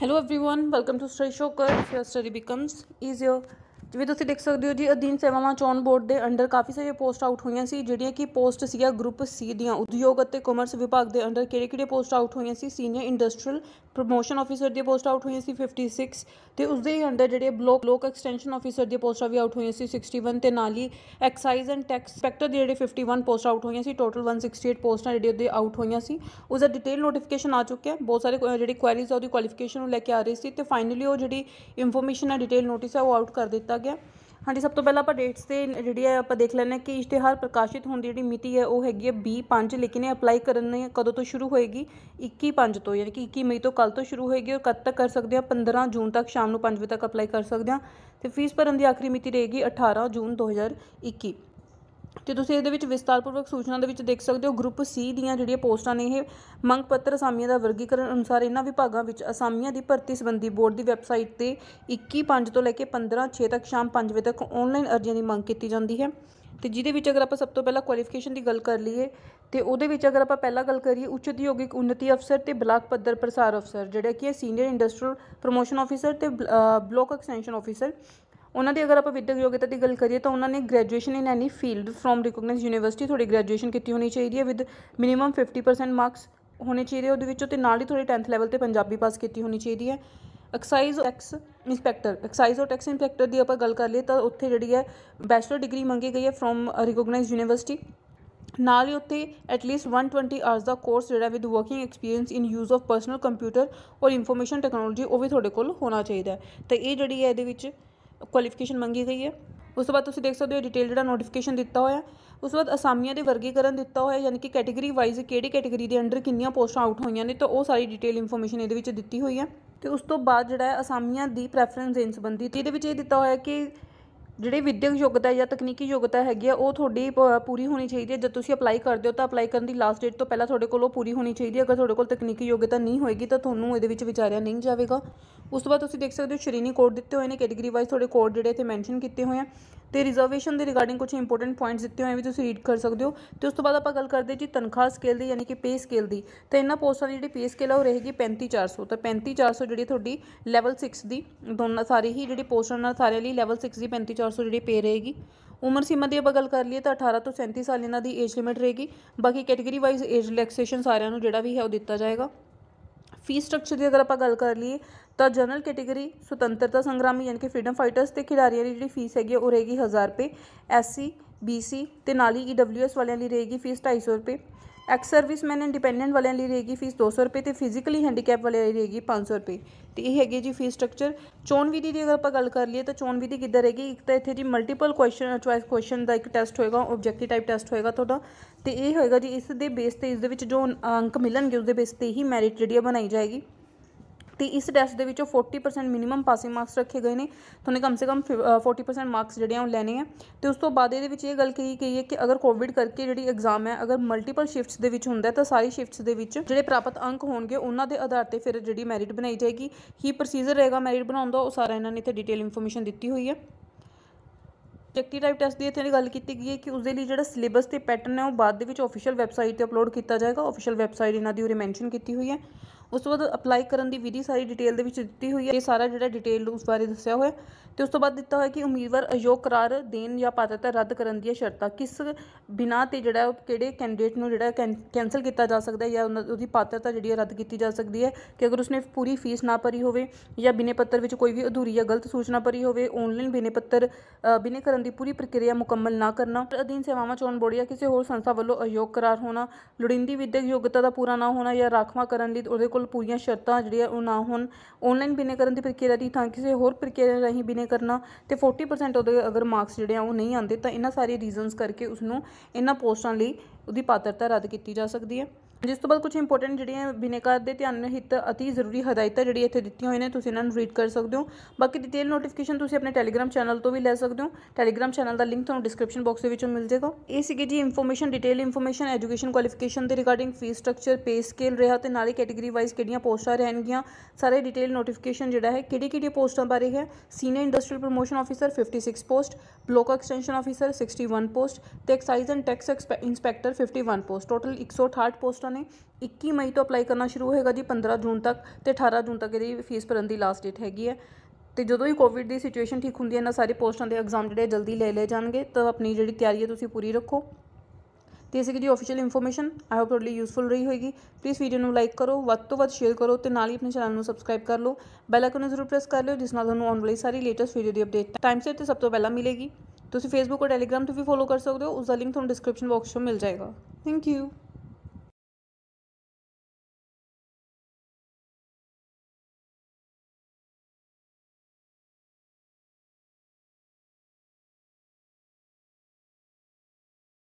hello everyone welcome to study shocker your study becomes easier ਜਿਵੇਂ ਤੁਸੀਂ ਦੇਖ ਸਕਦੇ ਹੋ ਜੀ ਅਧੀਨ ਸੇਵਾਵਾਂ ਚੋਣ ਬੋਰਡ ਦੇ ਅੰਡਰ ਕਾਫੀ ਸਾਰੇ ਪੋਸਟ ਆਊਟ ਹੋਈਆਂ ਸੀ ਜਿਹੜੀਆਂ ਕਿ ਪੋਸਟ ਸੀਗਾ ਗਰੁੱਪ ਸੀ ਦੀਆਂ ਉਦਯੋਗ ਅਤੇ ਕਾਮਰਸ ਵਿਭਾਗ ਦੇ ਅੰਡਰ ਕਿਹੜੇ-ਕਿਹੜੇ ਪੋਸਟ ਆਊਟ ਹੋਈਆਂ ਸੀ ਸੀਨੀਅਰ ਇੰਡਸਟਰੀਅਲ ਪ੍ਰੋਮੋਸ਼ਨ ਆਫੀਸਰ ਦੀ ਪੋਸਟ ਆਊਟ ਹੋਈ ਸੀ 56 ਤੇ ਉਸ ਦੇ ਅੰਡਰ ਜਿਹੜੇ ਬਲੋਕ ਲੋਕ ਐਕਸਟੈਂਸ਼ਨ ਆਫੀਸਰ ਦੀ ਪੋਸਟਾਂ ਵੀ ਆਊਟ ਹੋਈਆਂ ਸੀ 61 ਤੇ ਨਾਲ ਹੀ ਐਕਸਾਈਜ਼ ਐਂਡ ਟੈਕਸ ਇੰਸਪੈਕਟਰ ਦੇ ਜਿਹੜੇ 51 ਪੋਸਟ ਆਊਟ ਹੋਈਆਂ ਸੀ ਟੋਟਲ 168 ਪੋਸਟਾਂ ਜਿਹੜੇ ਉਹਦੇ ਆਊਟ ਹੋਈਆਂ ਸੀ ਉਸ ਦਾ ਡਿਟੇਲ ਨੋਟੀਫਿਕੇਸ਼ਨ ਆ ਚੁੱਕਿਆ ਬਹੁਤ ਸਾਰੇ ਜਿਹੜੀ ਕੁਐਰੀਜ਼ ਆ ਉਹਦੀ ਕੁਆਲੀਫਿਕੇਸ਼ਨ ਨੂੰ ਲੈ ਕੇ ਆ ਰਹੀ ਸੀ ਤੇ ਫਾਈਨਲੀ ਉਹ ਜਿਹੜੀ ਇਨਫੋਰਮੇਸ਼ਨ ਆ ਡਿਟੇਲ ਨੋਟਿਸ ਆ ਉਹ ਆਊਟ ਕਰ ਦਿੱਤਾ ਗਿਆ ਹਾਂਜੀ ਸਭ ਤੋਂ ਪਹਿਲਾਂ ਆਪਾਂ ਡੇਟਸ ਤੇ ਜਿਹੜੀ ਹੈ ਆਪਾਂ ਦੇਖ ਲੈਣਾ ਕਿ ਇਸ਼ਤਿਹਾਰ ਪ੍ਰਕਾਸ਼ਿਤ ਹੋਣ ਦੀ ਜਿਹੜੀ ਮਿਤੀ ਹੈ ਉਹ ਹੈਗੀ ਹੈ 25 ਲੇਕਿਨ ਇਹ ਅਪਲਾਈ ਕਰਨ ਨੇ ਕਦੋਂ ਤੋਂ ਸ਼ੁਰੂ ਹੋਏਗੀ 21/5 ਤੋਂ ਯਾਨੀ ਕਿ 21 ਮਈ ਤੋਂ ਕੱਲ ਤੋਂ ਸ਼ੁਰੂ ਹੋਏਗੀ ਔਰ ਕਦ ਤੱਕ ਕਰ ਸਕਦੇ ਆ 15 ਜੂਨ ਤੱਕ ਸ਼ਾਮ ਨੂੰ 5 ਵਜੇ ਤੱਕ ਅਪਲਾਈ ਕਰ ਸਕਦੇ ਆ ਤੇ ਫੀਸ ਭਰਨ ਦੀ ਆਖਰੀ ਮਿਤੀ ਰਹੇਗੀ 18 ਜੂਨ 2021 ਤੇ ਤੁਸੀਂ ਇਹਦੇ ਵਿੱਚ ਵਿਸਤਾਰਪੂਰਵਕ ਸੂਚਨਾ ਦੇ ਵਿੱਚ ਦੇਖ ਸਕਦੇ ਹੋ ਗਰੁੱਪ ਸੀ ਦੀਆਂ ਜਿਹੜੀਆਂ ਪੋਸਟਾਂ ਨੇ ਇਹ ਮੰਗ ਪੱਤਰ ਅਸਾਮੀਆਂ ਦਾ ਵਰਗੀਕਰਨ ਅਨੁਸਾਰ ਇਹਨਾਂ ਵਿਭਾਗਾਂ ਵਿੱਚ ਅਸਾਮੀਆਂ ਦੀ ਭਰਤੀ ਸੰਬੰਧੀ ਬੋਰਡ ਦੀ ਵੈਬਸਾਈਟ ਤੇ 21/5 ਤੋਂ ਲੈ ਕੇ 15/6 ਤੱਕ ਸ਼ਾਮ 5 ਵਜੇ ਤੱਕ ਆਨਲਾਈਨ ਅਰਜ਼ੀਆਂ ਦੀ ਮੰਗ ਕੀਤੀ ਜਾਂਦੀ ਹੈ ਤੇ ਜਿਹਦੇ ਵਿੱਚ ਅਗਰ ਆਪਾਂ ਸਭ ਤੋਂ ਪਹਿਲਾਂ ਕੁਆਲੀਫਿਕੇਸ਼ਨ ਦੀ ਗੱਲ ਕਰ ਲਈਏ ਤੇ ਉਹਦੇ ਵਿੱਚ ਅਗਰ ਆਪਾਂ ਪਹਿਲਾਂ ਗੱਲ ਕਰੀਏ ਉੱਚ ਉਦਯੋਗਿਕ ਉન્નਤੀ ਅਫਸਰ ਤੇ ਬਲਾਕ ਪੱਧਰ ਪ੍ਰਸਾਰ ਅਫਸਰ ਜਿਹੜਾ ਕਿ ਹੈ ਸੀਨੀਅਰ ਇੰਡਸਟਰੀਅਲ ਪ੍ਰੋਮੋਸ਼ਨ ਅਫਸਰ ਤੇ ਬਲਾਕ ਐਕਸਟੈਂਸ਼ਨ ਅਫਸਰ ਉਹਨਾਂ ਦੀ ਅਗਰ ਆਪਾਂ ਵਿਦਿਅਕ ਯੋਗਤਾ ਦੀ ਗੱਲ ਕਰੀਏ ਤਾਂ ਉਹਨਾਂ ਨੇ graduation in any field from recognised university ਤੁਹਾਡੀ ਗ੍ਰੈਜੂਏਸ਼ਨ ਕੀਤੀ ਹੋਣੀ ਚਾਹੀਦੀ ਹੈ ਵਿਦ ਮਿਨੀਮਮ 50% ਮਾਰਕਸ ਹੋਣੇ ਚਾਹੀਦੇ ਉਹਦੇ ਵਿੱਚੋਂ ਤੇ ਨਾਲ ਹੀ ਤੁਹਾਡੀ 10th ਲੈਵਲ ਤੇ ਪੰਜਾਬੀ ਪਾਸ ਕੀਤੀ ਹੋਣੀ ਚਾਹੀਦੀ ਹੈ ਐਕਸਾਈਜ਼ ਟੈਕਸ ਇੰਸਪੈਕਟਰ ਐਕਸਾਈਜ਼ ਔਰ ਟੈਕਸ ਇੰਸਪੈਕਟਰ ਦੀ ਆਪਾਂ ਗੱਲ ਕਰ ਲਈਏ ਤਾਂ ਉੱਥੇ ਜਿਹੜੀ ਹੈ ਬੈਚਲਰ ਡਿਗਰੀ ਮੰਗੀ ਗਈ ਹੈ ਫਰੋਮ ਰਿਕੋਗਨਾਈਜ਼ਡ ਯੂਨੀਵਰਸਿਟੀ ਨਾਲ ਹੀ ਉੱਥੇ ਐਟਲੀਸਟ 120 ਆਵਰਸ ਦਾ ਕੋਰਸ ਜਿਹੜਾ with working experience in use of personal computer ਔਰ ਇਨਫੋਰਮੇਸ਼ਨ ਟੈਕਨੋਲੋਜੀ ਉਹ ਵੀ ਤੁਹਾਡੇ ਕੋਲ ਹੋਣਾ ਚਾਹੀਦਾ ਹੈ ਇਹ ਜਿਹੜੀ ਹੈ ਇਹਦੇ ਵਿੱਚ ਕੁਆਲੀਫਿਕੇਸ਼ਨ ਮੰਗੀ ਗਈ ਹੈ ਉਸ ਤੋਂ ਬਾਅਦ ਤੁਸੀਂ ਦੇਖ ਸਕਦੇ ਹੋ ਡਿਟੇਲ ਜਿਹੜਾ ਨੋਟੀਫਿਕੇਸ਼ਨ ਦਿੱਤਾ ਹੋਇਆ ਉਸ ਤੋਂ ਬਾਅਦ ਅਸਾਮੀਆਂ ਦੇ ਵਰਗੀਕਰਨ ਦਿੱਤਾ ਹੋਇਆ ਯਾਨੀ ਕਿ ਕੈਟਾਗਰੀ ਵਾਈਜ਼ ਕਿਹੜੀ ਕੈਟਾਗਰੀ ਦੇ ਅੰਡਰ ਕਿੰਨੀਆਂ ਪੋਸਟਾਂ ਆਊਟ ਹੋਈਆਂ ਨੇ ਤਾਂ ਉਹ ਸਾਰੀ ਡਿਟੇਲ ਇਨਫੋਰਮੇਸ਼ਨ ਇਹਦੇ ਵਿੱਚ ਦਿੱਤੀ ਹੋਈ ਹੈ ਤੇ ਉਸ ਤੋਂ ਬਾਅਦ ਜਿਹੜਾ ਹੈ ਅਸਾਮੀਆਂ ਦੀ ਪ੍ਰੈਫਰੈਂਸ ਦੇਣ ਸੰਬੰਧੀ ਤੇ ਇਹਦੇ ਵਿੱਚ ਇਹ ਦਿੱਤਾ ਹੋਇਆ ਕਿ ਜਿਹੜੇ ਵਿਦਿਅਕ ਯੋਗਤਾ ਜਾਂ ਤਕਨੀਕੀ ਯੋਗਤਾ ਹੈਗੀ ਆ ਉਹ ਤੁਹਾਡੀ ਪੂਰੀ ਹੋਣੀ ਚਾਹੀਦੀ ਹੈ ਜਦ ਤੁਸੀਂ ਅਪਲਾਈ ਕਰਦੇ ਹੋ ਤਾਂ ਅਪਲਾਈ ਕਰਨ ਦੀ ਲਾਸਟ ਡੇਟ ਤੋਂ ਪਹਿਲਾਂ ਤੁਹਾਡੇ ਕੋਲ ਉਹ ਪੂਰੀ ਹੋਣੀ ਚਾਹੀਦੀ ਹੈ ਅਗਰ ਤੁਹਾਡੇ ਕੋਲ ਤਕਨੀਕੀ ਯੋਗਤਾ ਨਹੀਂ ਹੋਏਗੀ ਤਾਂ ਤੁਹਾਨੂੰ ਇਹਦੇ ਵਿੱਚ ਵਿਚਾਰਿਆ ਨਹੀਂ ਜਾਵੇਗਾ ਉਸ ਤੋਂ ਬਾਅਦ ਤੁਸੀਂ ਦੇਖ ਸਕਦੇ ਹੋ ਸ਼੍ਰੇਣੀ ਕੋਡ ਦਿੱਤੇ ਹੋਏ ਨੇ ਕੈਟਾਗਰੀ ਵਾਈਜ਼ ਤੁਹਾਡੇ ਕੋਡ ਜਿਹੜੇ ਇੱਥੇ ਮੈਂਸ਼ਨ ਕੀਤੇ ਹੋਏ ਆ ਤੇ ਰਿਜ਼ਰਵੇਸ਼ਨ ਦੇ ਰਿਗਾਰਡਿੰਗ ਕੁਝ ਇੰਪੋਰਟੈਂਟ ਪੁਆਇੰਟਸ ਦਿੱਤੇ ਹੋਏ ਵੀ ਤੁਸੀਂ ਰੀਡ ਕਰ ਸਕਦੇ ਹੋ ਤੇ ਉਸ ਤੋਂ ਬਾਅਦ ਆਪਾਂ ਗੱਲ ਕਰਦੇ ਜੀ ਤਨਖਾਹ ਸਕੇਲ ਦੀ ਯਾਨੀ ਕਿ ਪੇ ਸਕੇਲ ਦੀ ਤੇ ਇਹਨਾਂ ਪੋਸਟਾਂ ਦੀ ਜਿਹੜੀ ਪੇ ਸਕੇਲ ਆ ਉਹ ਰਹੇਗੀ 35400 ਤਾਂ 35400 ਜਿਹੜੀ ਤੁਹਾਡੀ ਲੈਵਲ 6 ਦੀ ਦੋਨਾਂ ਸਾਰੀ ਹੀ ਜਿਹੜੀ ਪੋਸਟਾਂ ਨਾਲ ਸਾਰੇ ਲਈ ਲੈਵਲ 6 ਦੀ 35400 ਜਿਹੜੀ ਪੇ ਰਹੇਗੀ ਉਮਰ ਸੀਮਾ ਦੀ ਆਪਾਂ ਗੱਲ ਕਰ ਲਈਏ ਤਾਂ 18 ਤੋਂ 37 ਸਾਲ ਇਹਨਾਂ ਦੀ ਏਜ ਲਿਮਿਟ ਰਹੇਗੀ ਬਾਕੀ ਕੈਟਾਗਰੀ ਵਾਈਜ਼ ਏਜ ਰਿਲੈਕਸੇਸ਼ਨ ਸਾਰਿਆਂ ਨੂੰ ਜਿਹੜਾ ਵੀ ਹੈ ਉਹ ਦਿੱਤਾ ਜਾਏਗਾ ਫੀ ਸਟਰਕਚਰ ਦੀ ਅਗਰ ਆਪਾਂ ਗੱਲ ਕਰ ਲਈਏ ਤਾਂ ਜਨਰਲ ਕੈਟੇਗਰੀ ਸੁਤੰਤਰਤਾ ਸੰਗਰਾਮੀ ਯਾਨੀ ਕਿ ਫਰੀडम ਫਾਈਟਰਸ ਤੇ ਖਿਡਾਰੀਆਂ ਦੀ ਜਿਹੜੀ ਫੀਸ ਹੈਗੀ ਉਹ ਰਹੇਗੀ 1000 ਰੁਪਏ ਐਸਸੀ ਬੀਸੀ ਤੇ ਨਾਲ ਹੀ ਈਡਬਲਯੂਐਸ ਵਾਲਿਆਂ ਲਈ ਰਹੇਗੀ ਫੀਸ 250 ਰੁਪਏ ਐਕਸ ਸਰਵਿਸਮੈਨ ਇੰਡੀਪੈਂਡੈਂਟ ਵਾਲਿਆਂ ਲਈ ਰਹੇਗੀ ਫੀਸ 200 ਰੁਪਏ ਤੇ ਫਿਜ਼ੀਕਲੀ ਹੈਂਡੀਕੈਪ ਵਾਲਿਆਂ ਲਈ ਰਹੇਗੀ 500 ਰੁਪਏ ਤੇ ਇਹ ਹੈਗੀ ਜੀ ਫੀਸ ਸਟਰਕਚਰ ਚੋਣ ਵਿਧੀ ਦੀ ਅਗਰ ਆਪਾਂ ਗੱਲ ਕਰ ਲਈਏ ਤਾਂ ਚੋਣ ਵਿਧੀ ਕਿੱਦਾਂ ਰਹੇਗੀ ਇੱਕ ਤਾਂ ਇੱਥੇ ਜੀ ਮਲਟੀਪਲ ਕੁਐਸਚਨ ਚੁਆਇਸ ਕੁਐਸਚਨ ਦਾ ਇੱਕ ਟੈਸਟ ਹੋਏਗਾ ਆਬਜੈਕਟਿਵ ਟਾਈਪ ਟੈਸਟ ਹੋਏਗਾ ਤੁਹਾਡਾ ਤੇ ਇਹ ਹੋਏਗਾ ਜੀ ਇਸ ਦੇ ਬੇਸ ਤੇ ਇਸ ਦੇ ਵਿੱਚ ਜੋ ਅੰਕ ਮਿਲਣਗੇ ਉਸ ਦੇ ਬੇਸ ਤੇ ਹੀ ਮੈਰਿਟ ਜਿਹੜੀ ਬਣਾਈ ਜਾਏਗੀ ਤੇ ਇਸ ਟੈਸਟ ਦੇ ਵਿੱਚੋਂ 40% ਮਿਨੀਮਮ ਪਾਸਿੰਗ ਮਾਰਕਸ ਰੱਖੇ ਗਏ ਨੇ ਤੁਹਾਨੂੰ ਕਮ ਸੇ ਕਮ 40% ਮਾਰਕਸ ਜਿਹੜੇ ਆ ਉਹ ਲੈਣੇ ਆ ਤੇ ਉਸ ਤੋਂ ਬਾਅਦ ਇਹਦੇ ਵਿੱਚ ਇਹ ਗੱਲ ਕਹੀ ਗਈ ਹੈ ਕਿ ਅਗਰ ਕੋਵਿਡ ਕਰਕੇ ਜਿਹੜੀ ਐਗਜ਼ਾਮ ਹੈ ਅਗਰ ਮਲਟੀਪਲ ਸ਼ਿਫਟਸ ਦੇ ਵਿੱਚ ਹੁੰਦਾ ਤਾਂ ਸਾਰੀ ਸ਼ਿਫਟਸ ਦੇ ਵਿੱਚ ਜਿਹੜੇ ਪ੍ਰਾਪਤ ਅੰਕ ਹੋਣਗੇ ਉਹਨਾਂ ਦੇ ਆਧਾਰ ਤੇ ਫਿਰ ਜਿਹੜੀ ਮੈਰਿਟ ਬਣਾਈ ਜਾਏਗੀ ਕੀ ਪ੍ਰੋਸੀਜਰ ਰਹੇਗਾ ਮੈਰਿਟ ਬਣਾਉਣ ਦਾ ਉਹ ਸਾਰਾ ਇਹਨਾਂ ਨੇ ਇੱਥੇ ਡਿਟੇਲ ਇਨਫੋਰਮੇਸ਼ਨ ਦਿੱਤੀ ਹੋਈ ਹੈ ਜੈਕਟੀ ਟਾਈਪ ਟੈਸਟ ਦੀ ਇੱਥੇ ਗੱਲ ਕੀਤੀ ਗਈ ਹੈ ਕਿ ਉਸ ਦੇ ਲਈ ਜਿਹੜਾ ਸਿਲੇਬਸ ਤੇ ਪੈਟਰਨ ਹੈ ਉਹ ਬਾਅਦ ਦੇ ਵਿੱਚ ਅਫੀਸ਼ੀਅਲ ਵੈਬਸਾਈਟ ਤੇ ਅਪਲੋਡ ਕੀਤਾ ਜਾਏਗਾ ਅਫੀਸ਼ੀਅਲ ਵੈਬਸਾਈਟ ਇਹਨਾਂ ਦੀ ਉਰੇ ਮੈਂਸ਼ਨ ਕੀਤੀ ਹੋਈ ਹੈ ਉਸ ਤੋਂ ਬਾਅਦ ਅਪਲਾਈ ਕਰਨ ਦੀ ਵਿਧੀ ਸਾਰੀ ਡਿਟੇਲ ਦੇ ਵਿੱਚ ਦਿੱਤੀ ਹੋਈ ਹੈ ਇਹ ਸਾਰਾ ਜਿਹੜਾ ਡਿਟੇਲ ਉਸ ਬਾਰੇ ਦੱਸਿਆ ਹੋਇਆ ਤੇ ਉਸ ਤੋਂ ਬਾਅਦ ਦਿੱਤਾ ਹੋਇਆ ਕਿ ਉਮੀਦਵਾਰ ਅਯੋਗ ਕਰਾਰ ਦੇਣ ਜਾਂ ਪਾਤਰਤਾ ਰੱਦ ਕਰਨ ਦੀਆਂ ਸ਼ਰਤਾਂ ਕਿਸ ਬਿਨਾ ਤੇ ਜਿਹੜਾ ਕਿਹੜੇ ਕੈਂਡੀਡੇਟ ਨੂੰ ਜਿਹੜਾ ਕੈਨਸਲ ਕੀਤਾ ਜਾ ਸਕਦਾ ਹੈ ਜਾਂ ਉਹਦੀ ਪਾਤਰਤਾ ਜਿਹੜੀ ਰੱਦ ਕੀਤੀ ਜਾ ਸਕਦੀ ਹੈ ਕਿ ਅਗਰ ਉਸਨੇ ਪੂਰੀ ਫੀਸ ਨਾ ਭਰੀ ਹੋਵੇ ਜਾਂ ਬਿਨੇ ਪੱਤਰ ਵਿੱਚ ਕੋਈ ਵੀ ਅਧੂਰੀ ਜਾਂ ਗਲਤ ਸੂਚਨਾ ਭਰੀ ਹੋਵੇ ਆਨਲਾਈਨ ਬਿਨੇ ਪੱਤਰ ਬਿਨੇ ਕਰਨ ਦੀ ਪੂਰੀ ਪ੍ਰਕਿਰਿਆ ਮੁਕੰਮਲ ਨਾ ਕਰਨਾ ਅਧੀਨ ਸੇਵਾਵਾਂ ਚੋਣ ਬੋਰਡ ਜਾਂ ਕਿਸੇ ਹੋਰ ਸੰਸਥਾ ਵੱਲੋਂ ਅਯੋਗ ਕਰਾਰ ਹੋਣਾ ਲੋੜੀਂਦੀ ਵਿਦਿਅਕ ਯੋਗਤਾ ਦਾ ਪੂਰਾ ਨਾ ਹੋਣਾ ਜਾਂ ਰਾਖਵਾ ਕਰਨ ਲਈ ਉਹਦੇ ਕੋਲ ਪੂਰੀਆਂ ਸ਼ਰਤਾਂ ਜਿਹੜੀਆਂ ਉਹ ਨਾ ਹੋਣ ਆਨਲਾਈਨ ਬਿਨੇ ਕਰਨ ਦੀ ਪ੍ਰਕਿਰਿਆ ਦੀ ਥਾਂ ਕਿਸੇ ਹੋਰ ਪ੍ਰਕਿਰਿਆ ਰਾਹੀਂ ਬਿਨੇ ਕਰਨਾ ਤੇ 40% ਉਹਦੇ ਅਗਰ ਮਾਰਕਸ ਜਿਹੜੇ ਆ ਉਹ ਨਹੀਂ ਆਉਂਦੇ ਤਾਂ ਇਹਨਾਂ ਸਾਰੇ ਰੀਜ਼ਨਸ ਕਰਕੇ ਉਸ ਨੂੰ ਇਹਨਾਂ ਪੋਸਟਾਂ ਲਈ ਉਹਦੀ ਪਾਤਰਤਾ ਰੱਦ ਕੀਤੀ ਜਾ ਸਕਦੀ ਹੈ ਜਿਸ ਤੋਂ ਬਾਅਦ ਕੁਝ ਇੰਪੋਰਟੈਂਟ ਜਿਹੜੀਆਂ ਬਿਨੇਕਾਰ ਦੇ ਧਿਆਨ ਹਿੱਤ অতি ਜ਼ਰੂਰੀ ਹਦਾਇਤਾਂ ਜਿਹੜੀ ਇੱਥੇ ਦਿੱਤੀਆਂ ਹੋਈਆਂ ਨੇ ਤੁਸੀਂ ਇਹਨਾਂ ਨੂੰ ਰੀਡ ਕਰ ਸਕਦੇ ਹੋ ਬਾਕੀ ਡਿਟੇਲ ਨੋਟੀਫਿਕੇਸ਼ਨ ਤੁਸੀਂ ਆਪਣੇ ਟੈਲੀਗ੍ਰam ਚੈਨਲ ਤੋਂ ਵੀ ਲੈ ਸਕਦੇ ਹੋ ਟੈਲੀਗ੍ਰam ਚੈਨਲ ਦਾ ਲਿੰਕ ਤੁਹਾਨੂੰ ਡਿਸਕ੍ਰਿਪਸ਼ਨ ਬਾਕਸ ਦੇ ਵਿੱਚੋਂ ਮਿਲ ਜਾਏਗਾ ਇਹ ਸੀਗੀ ਜੀ information detail information education qualification ਦੇ regarding fee structure pay scale ਰਿਹਾ ਤੇ ਨਾਲੇ ਕੈਟਾਗਰੀ ਵਾਈਜ਼ ਕਿਹੜੀਆਂ ਪੋਸਟਾਂ ਰਹਿਣਗੀਆਂ ਸਾਰੇ ਡਿਟੇਲ ਨੋਟੀਫਿਕੇਸ਼ਨ ਜਿਹੜਾ ਹੈ ਕਿਹੜੀ ਕਿਹੜੀ ਪੋਸਟਾਂ ਬਾਰੇ ਹੈ senior industrial promotion officer 56 post block extension officer 61 post ਤੇ excise and tax inspector 51 post total 168 post ਬੱਚਿਆਂ ਨੇ 21 ਮਈ ਤੋਂ ਅਪਲਾਈ ਕਰਨਾ ਸ਼ੁਰੂ ਹੋਏਗਾ ਜੀ 15 ਜੂਨ ਤੱਕ ਤੇ 18 ਜੂਨ ਤੱਕ ਇਹਦੀ ਫੀਸ ਭਰਨ ਦੀ ਲਾਸਟ ਡੇਟ ਹੈਗੀ ਹੈ ਤੇ ਜਦੋਂ ਹੀ ਕੋਵਿਡ ਦੀ ਸਿਚੁਏਸ਼ਨ ਠੀਕ ਹੁੰਦੀ ਹੈ ਨਾ ਸਾਰੇ ਪੋਸਟਾਂ ਦੇ ਐਗਜ਼ਾਮ ਜਿਹੜੇ ਜਲਦੀ ਲੈ ਲਏ ਜਾਣਗੇ ਤਾਂ ਆਪਣੀ ਜਿਹੜੀ ਤਿਆਰੀ ਹੈ ਤੁਸੀਂ ਪੂਰੀ ਰੱਖੋ ਤੇ ਇਸੇ ਕਿ ਜੀ ਅਫੀਸ਼ੀਅਲ ਇਨਫੋਰਮੇਸ਼ਨ ਆਈ ਹੋਪ ਤੁਹਾਡੇ ਯੂਸਫੁਲ ਰਹੀ ਹੋਏਗੀ ਪਲੀਜ਼ ਵੀਡੀਓ ਨੂੰ ਲਾਈਕ ਕਰੋ ਵੱਧ ਤੋਂ ਵੱਧ ਸ਼ੇਅਰ ਕਰੋ ਤੇ ਨਾਲ ਹੀ ਆਪਣੇ ਚੈਨਲ ਨੂੰ ਸਬਸਕ੍ਰਾਈਬ ਕਰ ਲਓ ਬੈਲ ਆਈਕਨ ਨੂੰ ਜ਼ਰੂਰ ਪ੍ਰੈਸ ਕਰ ਲਿਓ ਜਿਸ ਨਾਲ ਤੁਹਾਨੂੰ ਆਉਣ ਵਾਲੀ ਸਾਰੀ ਲੇਟੈਸਟ ਵੀਡੀਓ ਦੀ ਅਪਡੇਟ ਟਾਈਮ ਸੇਟ ਤੇ ਸਭ ਤੋਂ ਪਹਿਲਾਂ ਮਿਲੇਗੀ ਤੁਸੀਂ ਫੇਸਬੁੱਕ ਔਰ ਟੈਲੀਗ੍ਰਾਮ ਤੇ ਵੀ ਫੋਲੋ ਕਰ ਸਕਦੇ ਹੋ ਉਸ ਦਾ ਲਿੰਕ ਤੁਹਾਨੂੰ ਡਿਸਕ੍ਰਿਪਸ਼ਨ ਬਾਕਸ ਵਿੱਚ ਮਿਲ ਜਾਏਗਾ ਥੈਂਕ ਯੂ